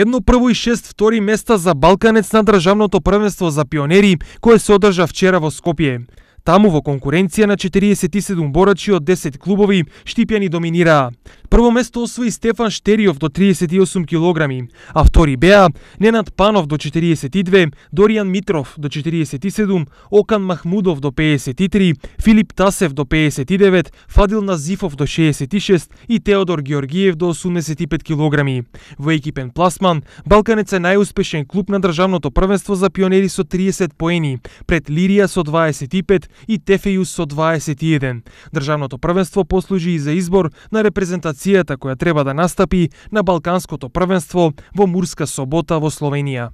Едно прво и шест втори места за Балканец на државното првенство за пионери, кое се одржа вчера во Скопје. Таму во конкуренција на 47 борачи од 10 клубови Штипјани доминираа. Прво место освои Стефан Штериов до 38 килограми, а втори беа Ненад Панов до 42, Доријан Митров до 47, Окан Махмудов до 53, Филип Тасев до 59, Фадил Назифов до 66 и Теодор Георгиев до 85 килограми. Во екипен пласман, Балканец е најуспешен клуб на државното првенство за пионери со 30 поени, пред Лирија со 25 и Тефејус со 21. Државното првенство послужи и за избор на репрезентација квалификацијата која треба да настапи на Балканското првенство во Мурска собота во Словенија.